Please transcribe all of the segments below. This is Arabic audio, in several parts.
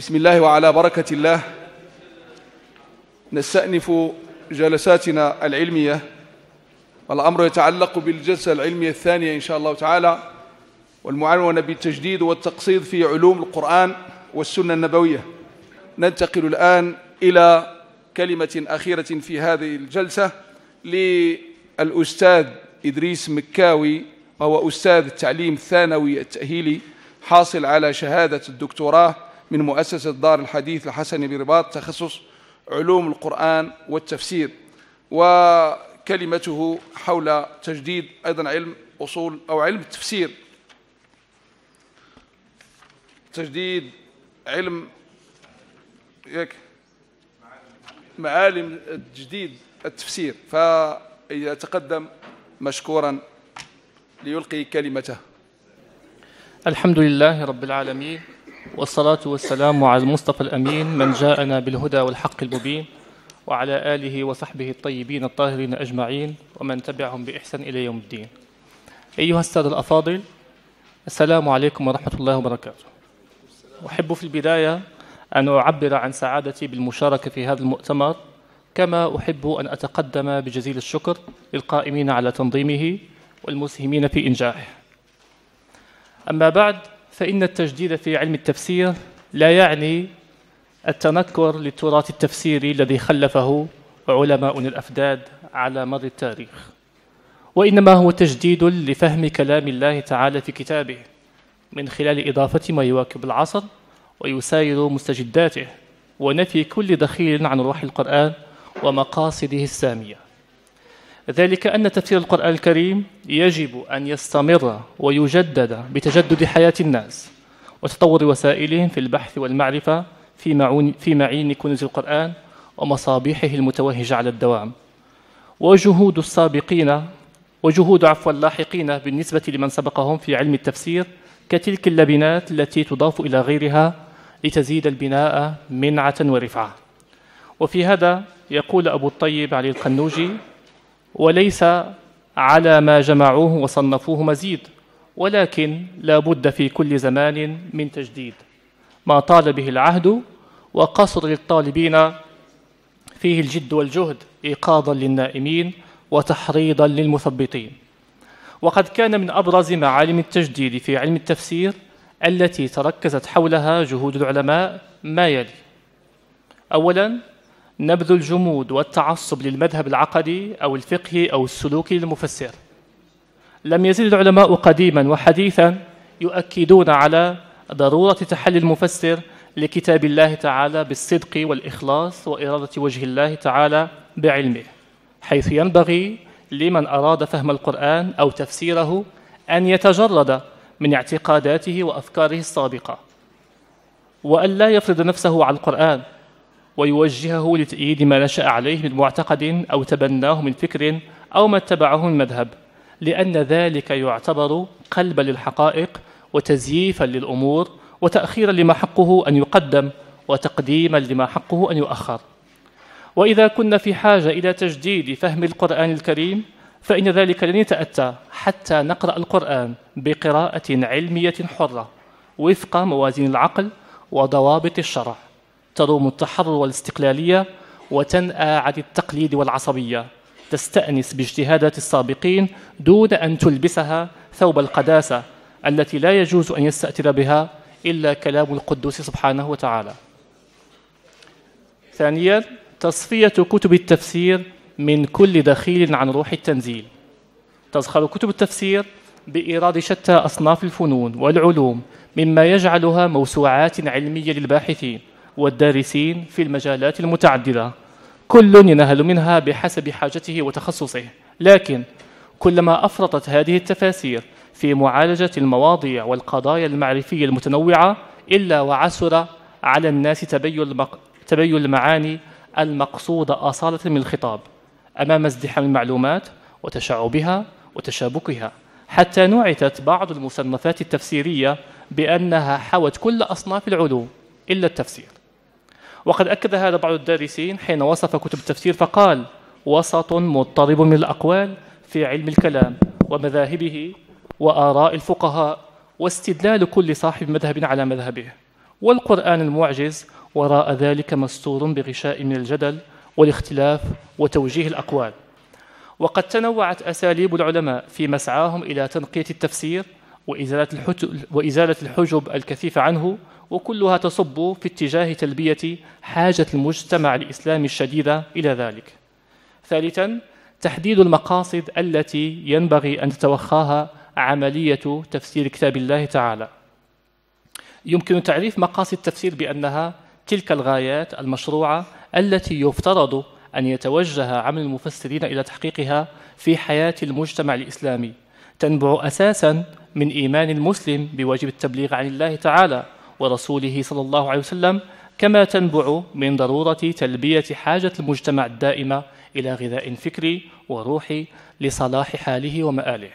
بسم الله وعلى بركة الله نستأنف جلساتنا العلمية والأمر يتعلق بالجلسة العلمية الثانية إن شاء الله تعالى والمعنونة بالتجديد والتقصيد في علوم القرآن والسنة النبوية ننتقل الآن إلى كلمة أخيرة في هذه الجلسة للأستاذ إدريس مكاوي وهو أستاذ التعليم الثانوي التأهيلي حاصل على شهادة الدكتوراه من مؤسسة دار الحديث الحسني برباط تخصص علوم القرآن والتفسير وكلمته حول تجديد أيضا علم أصول أو علم التفسير تجديد علم يك معالم التجديد التفسير فيتقدم مشكورا ليلقي كلمته الحمد لله رب العالمين والصلاة والسلام على المصطفى الأمين من جاءنا بالهدى والحق المبين وعلى آله وصحبه الطيبين الطاهرين أجمعين ومن تبعهم بإحسان إلى يوم الدين أيها السادة الأفاضل السلام عليكم ورحمة الله وبركاته أحب في البداية أن أعبر عن سعادتي بالمشاركة في هذا المؤتمر كما أحب أن أتقدم بجزيل الشكر للقائمين على تنظيمه والمسهمين في إنجاحه أما بعد فإن التجديد في علم التفسير لا يعني التنكر للتراث التفسيري الذي خلفه علماؤنا الأفداد على مر التاريخ وإنما هو تجديد لفهم كلام الله تعالى في كتابه من خلال إضافة ما يواكب العصر ويساير مستجداته ونفي كل دخيل عن روح القرآن ومقاصده السامية ذلك أن تفسير القرآن الكريم يجب أن يستمر ويجدد بتجدد حياة الناس وتطور وسائلهم في البحث والمعرفة في معون في معين كنوز القرآن ومصابيحه المتوهجة على الدوام وجهود السابقين وجهود عفوا اللاحقين بالنسبة لمن سبقهم في علم التفسير كتلك اللبنات التي تضاف إلى غيرها لتزيد البناء منعة ورفعة وفي هذا يقول أبو الطيب علي القنوجي وليس على ما جمعوه وصنفوه مزيد ولكن لا بد في كل زمان من تجديد ما طال به العهد وقصر للطالبين فيه الجد والجهد إيقاظا للنائمين وتحريضا للمثبطين وقد كان من أبرز معالم التجديد في علم التفسير التي تركزت حولها جهود العلماء ما يلي أولا نبذ الجمود والتعصب للمذهب العقدي أو الفقهي أو السلوكي للمفسر لم يزل العلماء قديما وحديثا يؤكدون على ضرورة تحلي المفسر لكتاب الله تعالى بالصدق والإخلاص وإرادة وجه الله تعالى بعلمه حيث ينبغي لمن أراد فهم القرآن أو تفسيره أن يتجرد من اعتقاداته وأفكاره السابقة وأن لا يفرض نفسه على القرآن ويوجهه لتأييد ما نشأ عليه من معتقد أو تبناه من فكر أو ما اتبعه من مذهب لأن ذلك يعتبر قلبا للحقائق وتزييفا للأمور وتأخيرا لما حقه أن يقدم وتقديما لما حقه أن يؤخر وإذا كنا في حاجة إلى تجديد فهم القرآن الكريم فإن ذلك لن يتأتى حتى نقرأ القرآن بقراءة علمية حرة وفق موازين العقل وضوابط الشرع تروم التحرر والاستقلالية وتنأى عن التقليد والعصبية تستأنس باجتهادات السابقين دون أن تلبسها ثوب القداسة التي لا يجوز أن يستأثر بها إلا كلام القدوس سبحانه وتعالى ثانيا تصفية كتب التفسير من كل دخيل عن روح التنزيل تزخر كتب التفسير بإيراد شتى أصناف الفنون والعلوم مما يجعلها موسوعات علمية للباحثين والدارسين في المجالات المتعددة كل ينهل منها بحسب حاجته وتخصصه لكن كلما أفرطت هذه التفاسير في معالجة المواضيع والقضايا المعرفية المتنوعة إلا وعسر على الناس تبين, تبين المعاني المقصودة أصالة من الخطاب أمام ازدحام المعلومات وتشعبها وتشابكها حتى نعتت بعض المصنفات التفسيرية بأنها حوت كل أصناف العلوم إلا التفسير وقد أكد هذا بعض الدارسين حين وصف كتب التفسير فقال وسط مضطرب من الأقوال في علم الكلام ومذاهبه وآراء الفقهاء واستدلال كل صاحب مذهب على مذهبه والقرآن المعجز وراء ذلك مستور بغشاء من الجدل والاختلاف وتوجيه الأقوال وقد تنوعت أساليب العلماء في مسعاهم إلى تنقية التفسير وإزالة الحجب, الكثيفة عنه وكلها تصب في اتجاه تلبية حاجة المجتمع الإسلامي الشديدة إلى ذلك ثالثا تحديد المقاصد التي ينبغي أن تتوخاها عملية تفسير كتاب الله تعالى يمكن تعريف مقاصد التفسير بأنها تلك الغايات المشروعة التي يفترض أن يتوجه عمل المفسرين إلى تحقيقها في حياة المجتمع الإسلامي تنبع أساسا من إيمان المسلم بواجب التبليغ عن الله تعالى ورسوله صلى الله عليه وسلم كما تنبع من ضرورة تلبية حاجة المجتمع الدائمة إلى غذاء فكري وروحي لصلاح حاله ومآله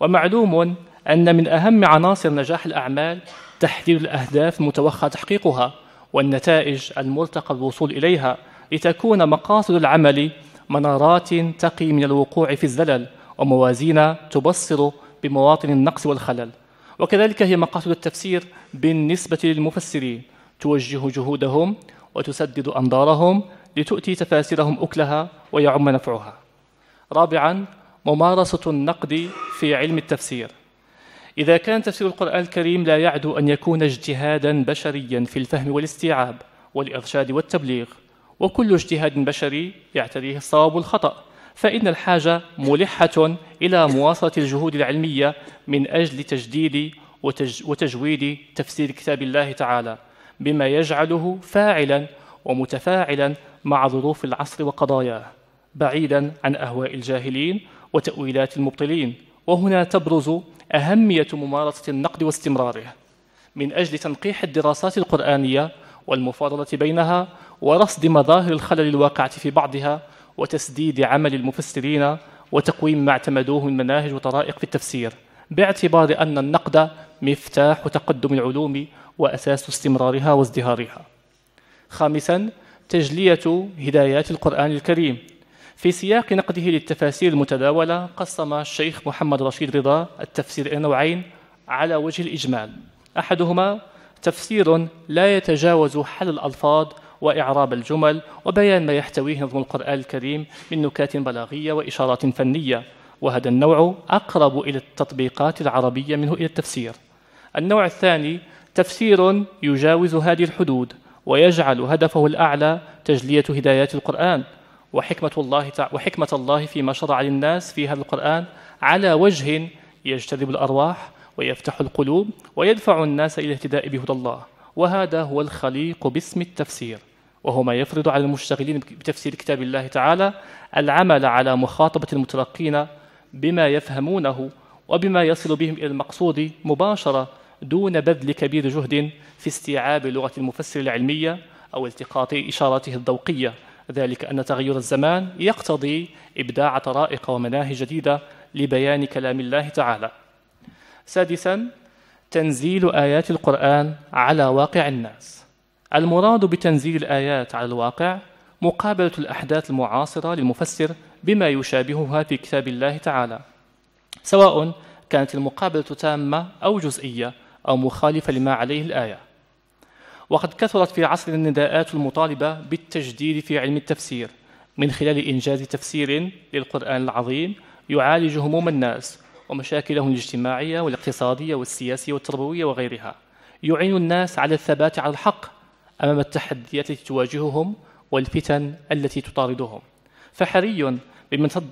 ومعلوم أن من أهم عناصر نجاح الأعمال تحديد الأهداف المتوخى تحقيقها والنتائج المرتقى الوصول إليها لتكون مقاصد العمل منارات تقي من الوقوع في الزلل وموازين تبصر بمواطن النقص والخلل وكذلك هي مقاصد التفسير بالنسبة للمفسرين توجه جهودهم وتسدد أنظارهم لتؤتي تفاسيرهم أكلها ويعم نفعها رابعا ممارسة النقد في علم التفسير إذا كان تفسير القرآن الكريم لا يعدو أن يكون اجتهادا بشريا في الفهم والاستيعاب والإرشاد والتبليغ وكل اجتهاد بشري يعتريه الصواب والخطأ فإن الحاجة ملحة إلى مواصلة الجهود العلمية من أجل تجديد وتج وتجويد تفسير كتاب الله تعالى بما يجعله فاعلا ومتفاعلا مع ظروف العصر وقضاياه بعيدا عن أهواء الجاهلين وتأويلات المبطلين وهنا تبرز أهمية ممارسة النقد واستمراره من أجل تنقيح الدراسات القرآنية والمفاضلة بينها ورصد مظاهر الخلل الواقعة في بعضها وتسديد عمل المفسرين وتقويم ما اعتمدوه من مناهج وطرائق في التفسير باعتبار أن النقد مفتاح تقدم العلوم وأساس استمرارها وازدهارها خامسا تجلية هدايات القرآن الكريم في سياق نقده للتفاسير المتداولة قسم الشيخ محمد رشيد رضا التفسير إلى نوعين على وجه الإجمال أحدهما تفسير لا يتجاوز حل الألفاظ وإعراب الجمل وبيان ما يحتويه نظم القرآن الكريم من نكات بلاغية وإشارات فنية وهذا النوع أقرب إلى التطبيقات العربية منه إلى التفسير النوع الثاني تفسير يجاوز هذه الحدود ويجعل هدفه الأعلى تجلية هدايات القرآن وحكمة الله وحكمة الله فيما شرع للناس في هذا القرآن على وجه يجتذب الأرواح ويفتح القلوب ويدفع الناس إلى الاهتداء بهدى الله وهذا هو الخليق باسم التفسير وهو ما يفرض على المشتغلين بتفسير كتاب الله تعالى العمل على مخاطبة المتلقين بما يفهمونه وبما يصل بهم إلى المقصود مباشرة دون بذل كبير جهد في استيعاب لغة المفسر العلمية أو التقاط إشاراته الذوقية ذلك أن تغير الزمان يقتضي إبداع طرائق ومناهج جديدة لبيان كلام الله تعالى سادسا تنزيل آيات القرآن على واقع الناس المراد بتنزيل الآيات على الواقع مقابلة الأحداث المعاصرة للمفسر بما يشابهها في كتاب الله تعالى سواء كانت المقابلة تامة أو جزئية أو مخالفة لما عليه الآية وقد كثرت في عصرنا النداءات المطالبة بالتجديد في علم التفسير من خلال إنجاز تفسير للقرآن العظيم يعالج هموم الناس ومشاكلهم الاجتماعية والاقتصادية والسياسية والتربوية وغيرها يعين الناس على الثبات على الحق أمام التحديات التي تواجههم والفتن التي تطاردهم فحري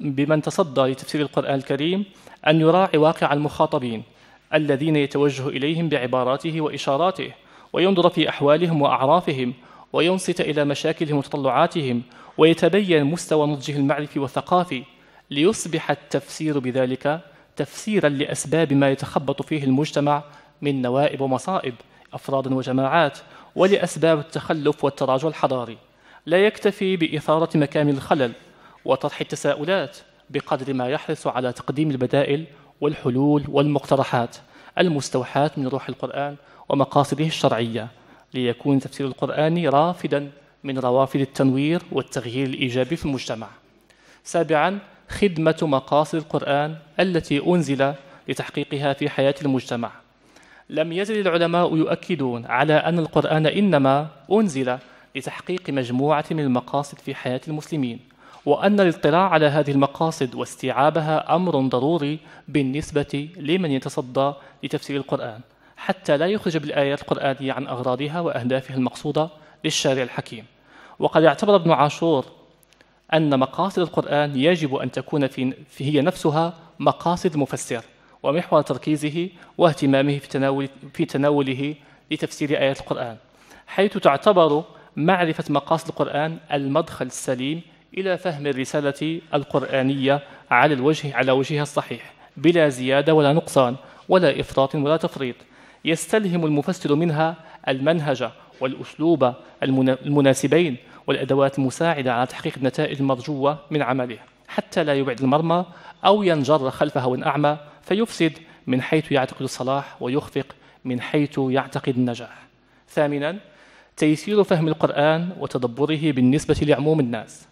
بمن تصدى لتفسير القرآن الكريم أن يراعي واقع المخاطبين الذين يتوجه إليهم بعباراته وإشاراته وينظر في أحوالهم وأعرافهم وينصت إلى مشاكلهم وتطلعاتهم ويتبين مستوى نضجه المعرفي والثقافي ليصبح التفسير بذلك تفسيرا لأسباب ما يتخبط فيه المجتمع من نوائب ومصائب أفراد وجماعات ولأسباب التخلف والتراجع الحضاري لا يكتفي بإثارة مكامن الخلل وطرح التساؤلات بقدر ما يحرص على تقديم البدائل والحلول والمقترحات المستوحاة من روح القرآن ومقاصده الشرعية ليكون تفسير القرآن رافدا من روافد التنوير والتغيير الإيجابي في المجتمع سابعا خدمة مقاصد القرآن التي أنزل لتحقيقها في حياة المجتمع لم يزل العلماء يؤكدون على أن القرآن إنما أنزل لتحقيق مجموعة من المقاصد في حياة المسلمين وأن الاطلاع على هذه المقاصد واستيعابها أمر ضروري بالنسبة لمن يتصدى لتفسير القرآن حتى لا يخرج بالآيات القرآنية عن أغراضها وأهدافها المقصودة للشارع الحكيم وقد اعتبر ابن عاشور أن مقاصد القرآن يجب أن تكون في هي نفسها مقاصد مفسر ومحور تركيزه واهتمامه في تناول في تناوله لتفسير آيات القرآن حيث تعتبر معرفة مقاصد القرآن المدخل السليم إلى فهم الرسالة القرآنية على الوجه على وجهها الصحيح بلا زيادة ولا نقصان ولا إفراط ولا تفريط يستلهم المفسر منها المنهج والأسلوب المناسبين والأدوات المساعدة على تحقيق النتائج المرجوة من عمله حتى لا يبعد المرمى أو ينجر خلف هوى أعمى فيفسد من حيث يعتقد الصلاح ويخفق من حيث يعتقد النجاح ثامنا تيسير فهم القرآن وتدبره بالنسبة لعموم الناس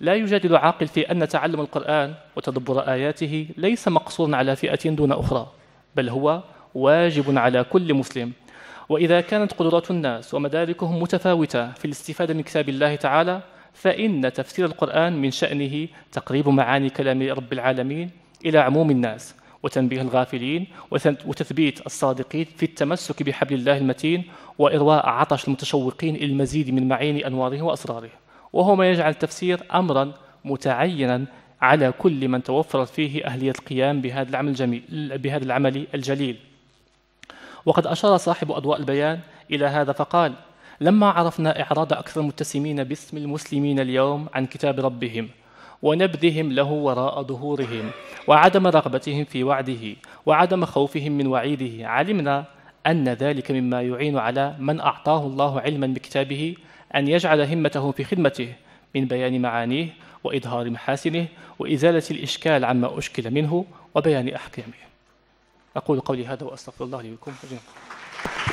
لا يجادل عاقل في أن تعلم القرآن وتدبر آياته ليس مقصورا على فئة دون أخرى بل هو واجب على كل مسلم وإذا كانت قدرات الناس ومداركهم متفاوتة في الاستفادة من كتاب الله تعالى فإن تفسير القرآن من شأنه تقريب معاني كلام رب العالمين إلى عموم الناس وتنبيه الغافلين وتثبيت الصادقين في التمسك بحبل الله المتين وإرواء عطش المتشوقين إلى المزيد من معين أنواره وأسراره وهو ما يجعل التفسير أمرا متعينا على كل من توفرت فيه أهلية القيام بهذا العمل الجميل بهذا العمل الجليل وقد أشار صاحب أضواء البيان إلى هذا فقال لما عرفنا إعراض أكثر المتسمين باسم المسلمين اليوم عن كتاب ربهم ونبذهم له وراء ظهورهم وعدم رغبتهم في وعده وعدم خوفهم من وعيده علمنا أن ذلك مما يعين على من أعطاه الله علما بكتابه أن يجعل همته في خدمته من بيان معانيه وإظهار محاسنه وإزالة الإشكال عما أشكل منه وبيان أحكامه أقول قولي هذا وأستغفر الله لي ولكم